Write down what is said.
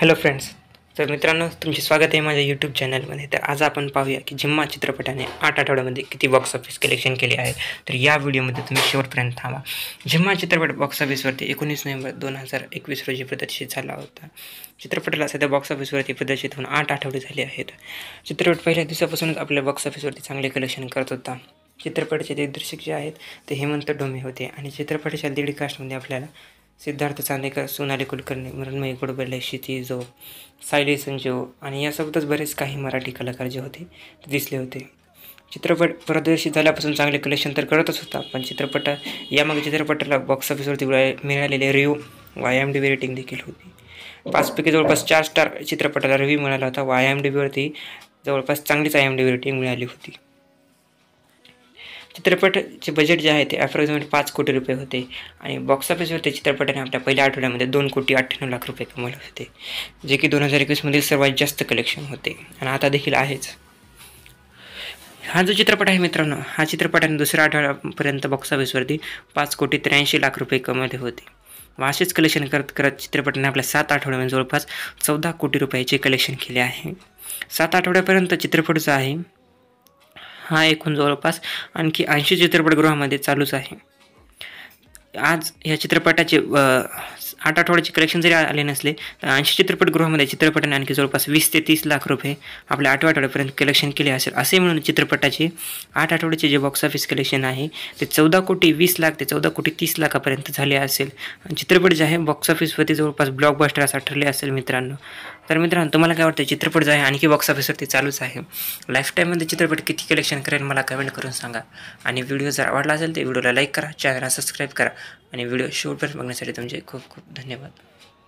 hello friends तर मित्रांनो तुमचे स्वागत आहे माझ्या यूट्यूब चॅनलमध्ये तर आज आपण पाहूया की जिम्मा चित्रपटाने आठ आठवड्यामध्ये किती बॉक्स ऑफिस कलेक्शन केले आहे तर या व्हिडिओमध्ये तुम्ही शेवटपर्यंत थांबा जिम्मा चित्रपट बॉक्स ऑफिसवरती एकोणीस नोव्हेंबर दोन हजार एकवीस रोजी प्रदर्शित झाला होता चित्रपटाला सध्या बॉक्स ऑफिसवरती प्रदर्शित होऊन आठ आठवडे झाले आहेत चित्रपट पहिल्या दिवसापासूनच आपल्या बॉक्स ऑफिसवरती चांगले कलेक्शन करत होता चित्रपटाचे दिग्दर्शक जे आहेत ते हेमंत डोमे होते आणि चित्रपटाच्या दीड कास्टमध्ये आपल्याला सिद्धार्थ चांदेकर सोनाली कुलकर्णी मरणमयी गोडबले क्षितिजो सायली संजीव आणि यासोबतच बरेच काही मराठी कलाकार जे होते ते दिसले होते चित्रपट प्रदर्शित झाल्यापासून चांगले कलेक्शन तर करतच होता पण चित्रपट यामागे चित्रपटाला बॉक्स ऑफिसवरती मिळालेले रिव्ह्यू वाय एम डी रेटिंग देखील होती पाचपैकी जवळपास चार स्टार चित्रपटाला रिव्ह्यू मिळाला होता वाय एम डी वरती जवळपास चांगलीच आय एम डी रेटिंग मिळाली होती चित्रपटचे बजेट जे आहे ते अप्रॉक्सिमेट पाच कोटी रुपये होते आणि बॉक्स ऑफिसवर त्या चित्रपटाने आपल्या पहिल्या आठवड्यामध्ये दोन कोटी अठ्ठ्याण्णव लाख रुपये कमवले होते जे की दोन हजार एकवीसमध्ये सर्वात जास्त कलेक्शन होते आणि आता देखील आहेच हा जो चित्रपट आहे मित्रांनो हा चित्रपटाने दुसऱ्या आठवड्यापर्यंत बॉक्स ऑफिसवरती पाच कोटी त्र्याऐंशी लाख रुपये कमवले होते व असेच कलेक्शन करत करत चित्रपटाने आपल्या सात आठवड्यामध्ये जवळपास चौदा कोटी रुपयाचे कलेक्शन केले आहे सात आठवड्यापर्यंत चित्रपट जो आहे हा एकूण जवळपास आणखी ऐंशी चित्रपटगृहामध्ये चालूच आहे आज ह्या चित्रपटाचे आठ आठवड्याचे कलेक्शन जरी आले नसले तर ऐंशी चित्रपटगृहामध्ये चित्रपटाने आणखी जवळपास वीस ते तीस लाख रुपये आपल्या आठव्या आठवड्यापर्यंत कलेक्शन केले असेल असे म्हणून चित्रपटाचे आठ आठवड्याचे जे बॉक्स ऑफिस कलेक्शन आहे ते चौदा कोटी वीस लाख ते चौदा कोटी तीस लाखापर्यंत झाले असेल चित्रपट जे आहे बॉक्स ऑफिसवरती जवळपास ब्लॉकबस्टर असा ठरले असेल मित्रांनो तर मित्रांनो तुम्हाला काय वाटतं चित्रपट जो आहे आणखी बॉक्स ऑफिसवरती चालूच आहे लाईफ टाईममध्ये चित्रपट किती कलेक्शन करेल मला कमेंट करून सांगा आणि व्हिडिओ जर आवडला असेल तर व्हिडिओला लाईक करा चॅनलला सबस्क्राईब करा आणि व्हिडिओ शेवटपर्यंत बघण्यासाठी तुमचे खूप खूप धन्यवाद